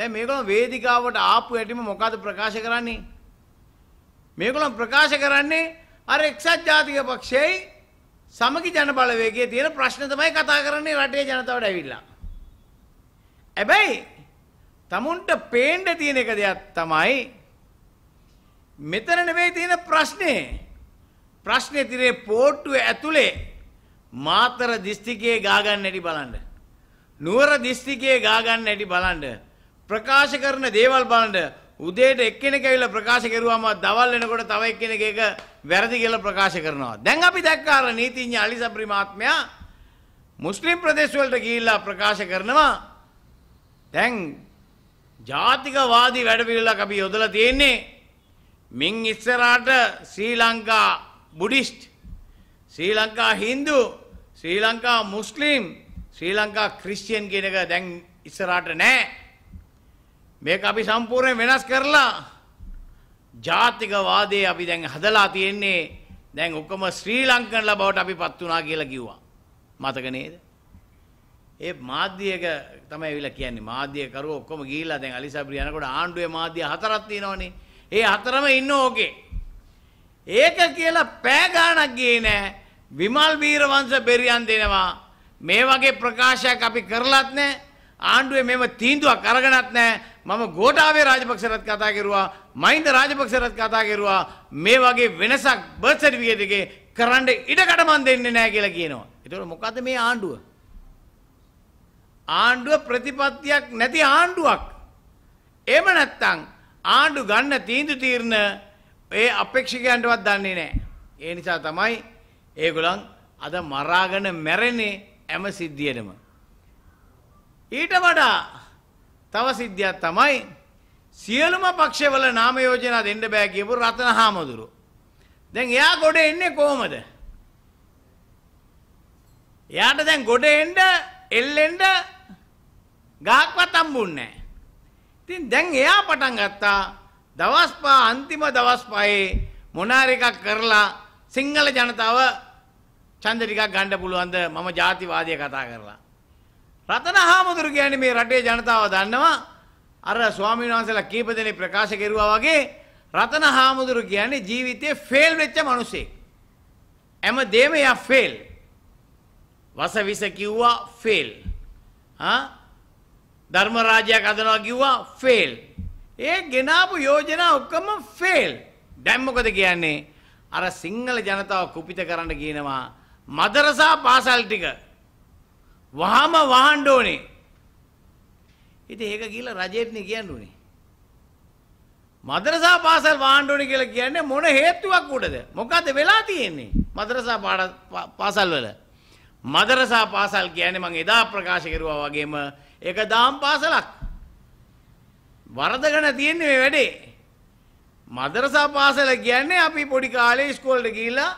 දැන් මේගොල්ලෝ වේදිකාවට ආපු හැටිම මොකද ප්‍රකාශ කරන්නේ? මේගොල්ලෝ ප්‍රකාශ කරන්නේ අර එක්සත් ජාතික පක්ෂයේ සමගි ජන බලවේගයේ තියෙන ප්‍රශ්න තමයි කතා කරන්නේ රටේ ජනතාවට ඇවිල්ලා. හැබැයි තමුන්ට පේන්න තියෙන එක දෙයක් තමයි මෙතන නෙවෙයි තියෙන ප්‍රශ්නේ. ප්‍රශ්නේ තිරේ පෝට්ටුව ඇතුලේ මාතර දිස්ත්‍රික්කයේ ගා ගන්න හැටි බලන්න. නුවර දිස්ත්‍රික්කයේ ගා ගන්න හැටි බලන්න. ප්‍රකාශ කරන දේවල් බලන්න උදේට එක්කෙනෙක් ඇවිල්ලා ප්‍රකාශ කරුවාම දවල් වෙනකොට තව එක්කෙනෙක් ඒක වැරදි කියලා ප්‍රකාශ කරනවා. දැන් අපි දැක්කා අර නීතිඥ අලි සබ්රි මහත්මයා මුස්ලිම් ප්‍රදේශ වලට ගිහිල්ලා ප්‍රකාශ කරනවා දැන් ජාතිකවාදී වැඩපිළිවෙලක් අපි යොදලා තියෙන්නේ මින් ඉස්සරහට Sri Lanka Buddhist Sri Lanka Hindu Sri Lanka Muslim Sri Lanka Christian කියන එක දැන් ඉස්සරහට නැහැ මේක අපි සම්පූර්ණයෙන් වෙනස් කරලා ජාතිකවාදයේ අපි දැන් හදලා තියෙන්නේ දැන් ඔක්කොම ශ්‍රී ලංකන්ලා බවට අපි පත් වුණා කියලා කිව්වා. මතක නේද? ඒ මාධ්‍යයක තමයි ඇවිල්ලා කියන්නේ. මාධ්‍යකරුවෝ ඔක්කොම ගිහිල්ලා දැන් අලිසබ්රි යනකොට ආණ්ඩුවේ මාධ්‍ය හතරක් තියෙනවනේ. ඒ හතරම ඉන්න ඕකේ. ඒක කියලා පෑ ගාණක් ගියේ නෑ. විමල් වීරවංශ බෙරියන් දෙනවා. මේ වගේ ප්‍රකාශයක් අපි කරලත් නෑ. ආණ්ඩුවේ මෙම තීන්දුවක් අරගෙනත් නැහැ. මම ගෝඨාභය රාජපක්ෂරත් කතා කරුවා, මහින්ද රාජපක්ෂරත් කතා කරුවා මේ වගේ වෙනසක් බර්ත් සර්ටිෆිකේට් එකේ කරන්න ඉඩකට මන් දෙන්නේ නැහැ කියලා කියනවා. ඒතකොට මොකද මේ ආණ්ඩුව? ආණ්ඩුව ප්‍රතිපත්තියක් නැති ආණ්ඩුවක්. එහෙම නැත්තම් ආණ්ඩු ගන්න තීන්දුව తీරන ඒ අපේක්ෂකයන්ටවත් දන්නේ නැහැ. ඒ නිසා තමයි ඒගොල්ලන් අද මරාගෙන මැරෙන්නේ හැම සිද්ධියෙම. ඊට වඩා තව සිද්ධියක් තමයි සියලුම පක්ෂවල නාම යෝජනා දෙන්න බෑ කියපු රතන හාමුදුරු. දැන් එයා ගොඩ එන්නේ කොහොමද? එයාට දැන් ගොඩ එන්න එල්ලෙන්න ගහක්වත් හම්බුන්නේ නැහැ. ඉතින් දැන් එයා පටන් ගත්තා දවස් පහ අන්තිම දවස් පහේ මොනාර එකක් කරලා සිංහල ජනතාව ඡන්ද ටිකක් ගන්න පුළුවන්ද මම ජාතිවාදය කතා කරලා. රතන හාමුදුරු කියන්නේ මේ රටේ ජනතාව දන්නවා අර ස්වාමීන් වහන්සේලා කීප දෙනෙක් ප්‍රකාශ කෙරුවා වගේ රතන හාමුදුරු කියන්නේ ජීවිතේ ෆේල් වෙච්ච මිනිසෙක්. හැම දෙම යා ෆේල්. වසවිස කිව්වා ෆේල්. ආ ධර්ම රාජ්‍යයක් හදනවා කිව්වා ෆේල්. ඒ ගෙනාපු යෝජනා ඔක්කොම ෆේල්. දැන් මොකද කියන්නේ? අර සිංහල ජනතාව කුපිත කරන්න කියනවා මදරසා පාසල් ටික වහම වහන්න ඕනේ. ඉතින් ඒක කියලා රජෙට්නේ කියන්න උනේ. මද්‍රසා පාසල් වහන්න ඕනේ කියලා කියන්නේ මොන හේතුවක් උඩද? මොකද වෙලා තියෙන්නේ? මද්‍රසා පාසල් වල. මද්‍රසා පාසල් කියන්නේ මම එදා ප්‍රකාශ කරුවා වගේම ඒක දාම් පාසලක්. වරදගෙන තියෙන්නේ මේ වැඩේ. මද්‍රසා පාසල කියන්නේ අපි පොඩි කාලේ ඉස්කෝලේට ගිහිල්ලා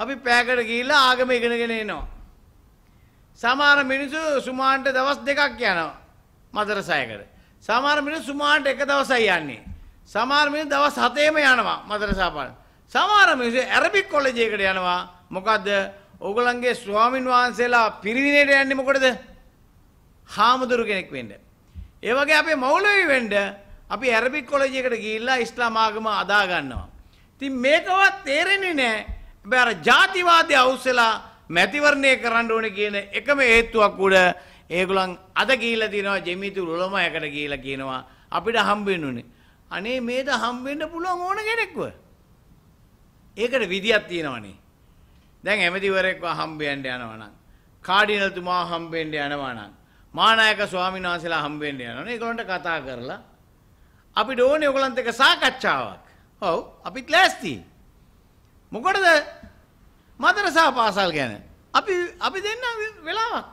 අපි පෑකට ගිහිල්ලා ආගම ඉගෙනගෙන එනවා. සමහර මිනිස්සු සුමාන්ට දවස් දෙකක් යනවා මදරසයකට. සමහර මිනිස්සු සුමාන්ට එක දවසයි යන්නේ. සමහර මිනිස්සු දවස් හතේම යනවා මදරසාපාල. සමහර මිනිස්සු ඇරබික් කොලෙජ් එකට යනවා. මොකද්ද? ඕගලන්ගේ ස්වාමින් වහන්සේලා පිරිවිනේට යන්නේ මොකටද? හාමුදුරු කෙනෙක් වෙන්න. ඒ වගේ අපේ මෞලවි වෙන්න අපි ඇරබික් කොලෙජ් එකට ගිහිල්ලා ඉස්ලාම් ආගම අදා ගන්නවා. ඉතින් මේකවත් තේරෙන්නේ නැහැ. හැබැයි අර ජාතිවාදී අවුස්සලා මැතිවරණය කරන්න ඕන කියන එකම හේතුවක් උඩ ඒගොල්ලන් අද ගිහිල්ලා තිනවා ජෙමිතු උලමයකට ගිහිල්ලා කියනවා අපිට හම්බෙන්නුනේ අනේ මේද හම්බෙන්න පුළුවන් ඕන කෙනෙක්ව ඒකට විදියක් තියෙනවනේ දැන් ඇමතිවරයෙක්ව හම්බෙන්න යනවා නම් කාඩිනල්තුමා හම්බෙන්න යනවා නම් මානායක ස්වාමීන් වහන්සේලා හම්බෙන්න යනවා නේ ඒගොල්ලන්ට කතා කරලා අපිට ඕනේ ඔයගොල්ලන්ත් එක්ක සාකච්ඡාවක්. ඔව් අපි ක්ලාස්ති. මොකටද මදරසා පාසල් ගැන. අපි අපි දෙන්න වෙලාවක්.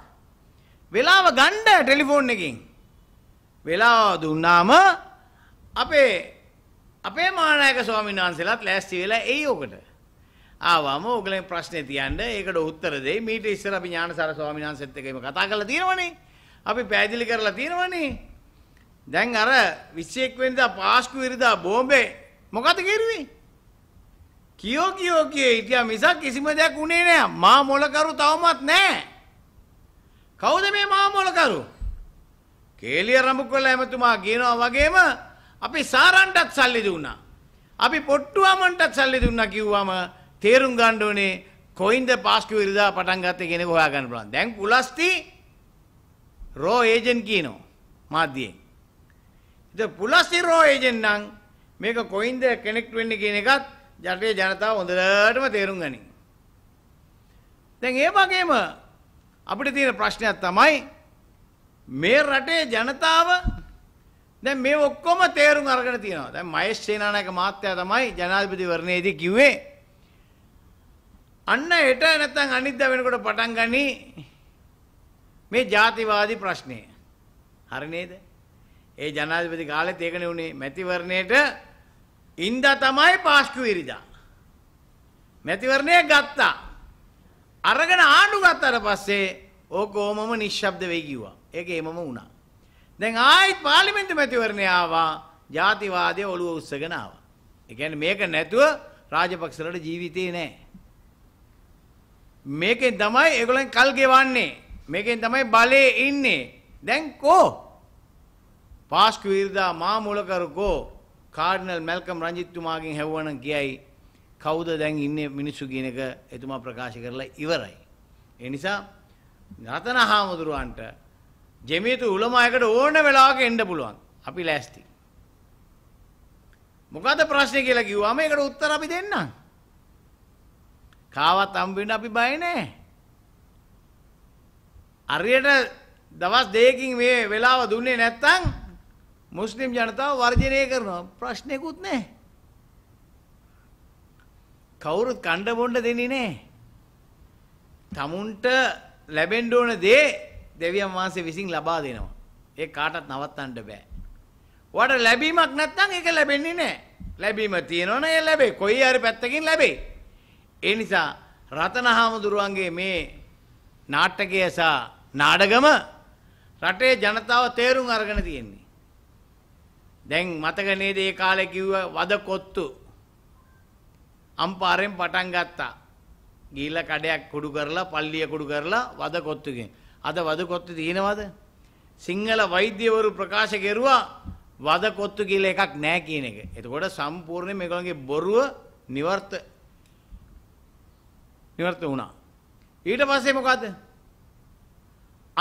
වෙලාව ගණ්ඩ ටෙලිෆෝන් එකින්. වෙලාව දුන්නාම අපේ අපේ මානයක ස්වාමීන් වහන්සේලාත් ලෑස්ති වෙලා එයි ඔකට. ආවම ඔගලෙන් ප්‍රශ්නේ තියන්න ඒකට උත්තර දෙයි. මීට ඉස්සර අපි ඥානසාර ස්වාමීන් වහන්සේත් එක්ක කතා කරලා තියෙනවනේ. අපි පැහැදිලි කරලා තියෙනවනේ. දැන් අර 21 වෙනිදා පාස්කු විරුදා බෝම්බේ මොකද කිරුවේ? කියෝ කියෝ කිය හිටියා මිසක් කිසිම දෙයක් උනේ නෑ. මා මොලකරු තවමත් නෑ. කවුද මේ මා මොලකරු? කේලිය රඹුකොල්ල එමතුමා කියනවා වගේම අපි සාරන්ටත් සල්ලි දුන්නා. අපි පොට්ටුවමන්ටත් සල්ලි දුන්නා කිව්වම තේරුම් ගන්න ඕනේ කොයින්ද පාස්කු ඉරිදා පටන් ගත්තේ කෙනෙක් හොයාගන්න පුළුවන්. දැන් පුලස්ති රෝ ඒජන්ට් කියනවා මාධ්‍යයෙන්. ඉතින් පුලස්ති රෝ ඒජන්ට් නම් මේක කොයින්ද කනෙක්ට් වෙන්නේ කියන එකත් ජටේ ජනතාව හොඳටම තේරුම් ගනින්. දැන් ඒ වගේම අපිට තියෙන ප්‍රශ්නයක් තමයි මේ රටේ ජනතාව දැන් මේ ඔක්කොම තේරුම් අරගෙන තියෙනවා. දැන් මහේෂ් සේනානායක මහත්තයා තමයි ජනාධිපතිවරණයේදී කිව්වේ අන්න හෙට නැත්නම් අනිද්දා වෙනකොට පටන් ගනි මේ ජාතිවාදී ප්‍රශ්නය. හරි නේද? ඒ ජනාධිපති කාලෙත් ඒකනේ උනේ මැතිවරණයට ඉන්ද තමයි පාස්කු ඉරිදා. මැතිවරණය ගත්තා. අරගෙන ආණ්ඩු ගත්තට පස්සේ ඕක ඕමම නිශ්ශබ්ද වෙයි කිව්වා. ඒක එමම වුණා. දැන් ආයිත් පාර්ලිමේන්තු මැතිවරණය ආවා. ජාතිවාදය ඔළුව උස්සගෙන ආවා. ඒ කියන්නේ මේක නැතුව රාජපක්ෂලට ජීවිතේ නැහැ. මේකෙන් තමයි ඒගොල්ලන් කල් ගෙවන්නේ. මේකෙන් තමයි බලේ ඉන්නේ. දැන් කෝ පාස්කු විරුදා මාමුල කරකෝ කාඩිනල් මැල්කම් රංජිත්තුමාගෙන් හැවුවනම් කියයි කවුද දැන් ඉන්නේ මිනිස්සු කියන එක එතුමා ප්‍රකාශ කරලා ඉවරයි. ඒ නිසා නතන හාමුදුරුවන්ට ජෙමියතු උලමායකට ඕන වෙලාවක එන්න පුළුවන්. අපි ලෑස්ති. මොකද ප්‍රශ්නේ කියලා කිව්වම ඒකට උත්තර අපි දෙන්නම්. කාවත් හම්බ වෙන්න අපි බය නැහැ. අරියට දවස් දෙකකින් මේ වෙලාව දුන්නේ නැත්තම් මුස්ලිම් ජනතාව වර්ජනය කරනවා. ප්‍රශ්නෙකුත් නැහැ. කවුරුත් කණ්ඩ බොණ්ඩ දෙන්නේ නැහැ. තමුන්ට ලැබෙන්න ඕන දේ දෙවියන් වහන්සේ විසින් ලබා දෙනවා. ඒ කාටවත් නවත්තන්න බෑ. වට ලැබීමක් නැත්නම් ඒක ලැබෙන්නේ නැහැ. ලැබීම තියෙනවනේ ඒ ලැබේ. කොයි හරි පැත්තකින් ලැබේ. ඒ නිසා රතනහාමුදුරුවන්ගේ මේ නාටකය සහ නාඩගම රටේ ජනතාව තේරුම් අරගෙන තියෙන්නේ. දැන් මතක නේද ඒ කාලේ කිව්ව වද කොත්තු අම්පාරෙන් පටන් ගත්තා. ගිහිල්ලා කඩයක් කුඩු කරලා පල්ලිය කුඩු කරලා වද කොත්තුගෙන්. අද වද කොත්තු තියෙනවද? සිංහල වෛද්‍යවරු ප්‍රකාශ කෙරුවා වද කොත්තු කියලා එකක් නැහැ කියන එක. එතකොට සම්පූර්ණයෙන් මේගොල්ලන්ගේ බොරුව නිවර්ත නිවර්ත වුණා. ඊට පස්සේ මොකද?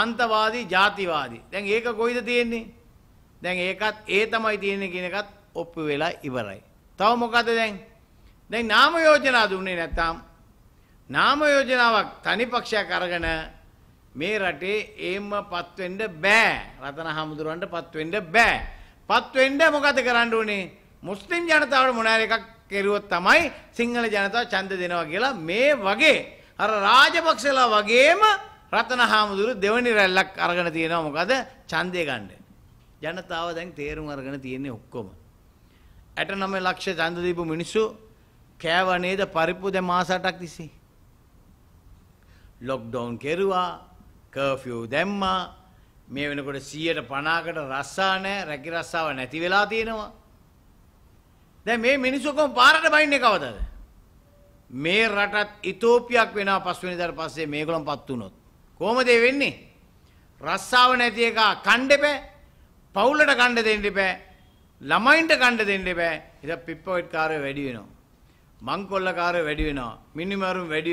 අන්තවාදී, ಜಾතිවාදී. දැන් ඒක කොයිද තියෙන්නේ? දැන් ඒකත් ඒ තමයි තියෙන්නේ කියන එකත් ඔප්පු වෙලා ඉවරයි. තව මොකද දැන්? දැන් නාම යෝජනා දුන්නේ නැත්නම් නාම යෝජනාවක් තනි පක්ෂයක් අරගෙන මේ රටේ ඒමපත් වෙන්න බෑ. රතන හමුදුරන්ටපත් වෙන්න බෑ. පත් වෙන්න මොකද කරන්න ඕනේ? මුස්ලිම් ජනතාවට මොන හරි එකක් කෙරුවොත් තමයි සිංහල ජනතාව ඡන්ද දෙනවා කියලා මේ වගේ අර රාජපක්ෂලා වගේම රතන හාමුදුරු දෙවනි රැල්ලක් අරගෙන තියෙනවා මොකද ඡන්දය ගන්න. ජනතාව දැන් තේරුම් අරගෙන තියෙන්නේ ඔක්කොම. 89 ලක්ෂ ඡන්ද දීපු මිනිස්සු කෑව නේද පරිප්පු දැන් මාස 8ක් තිස්සේ. ලොක්ඩවුන් කෙරුවා, කර්ෆියු දැම්මා. මේ වෙනකොට 150කට රස්සා නැහැ, රැකි රස්සාව නැති වෙලා තියෙනවා. දැන් මේ මිනිස්සු කොහොම පාරට බයින්නේ කවදද? මේ රටත් ඉතෝපියක් වෙනවා පස්වෙනිදාට පස්සේ මේගොල්ලන් පත් වුණොත්. කොහොමද වෙන්නේ? රස්සාව නැති එක කණ්ඩෙපෑ පවුලට කණ්ඩ දෙන්න බෑ ළමයින්ට කණ්ඩ දෙන්න බෑ ඉතින් පිප්පොයිට් කාරය වැඩි වෙනවා මංකොල්ල කාරය වැඩි වෙනවා මිනිමරුන් වැඩි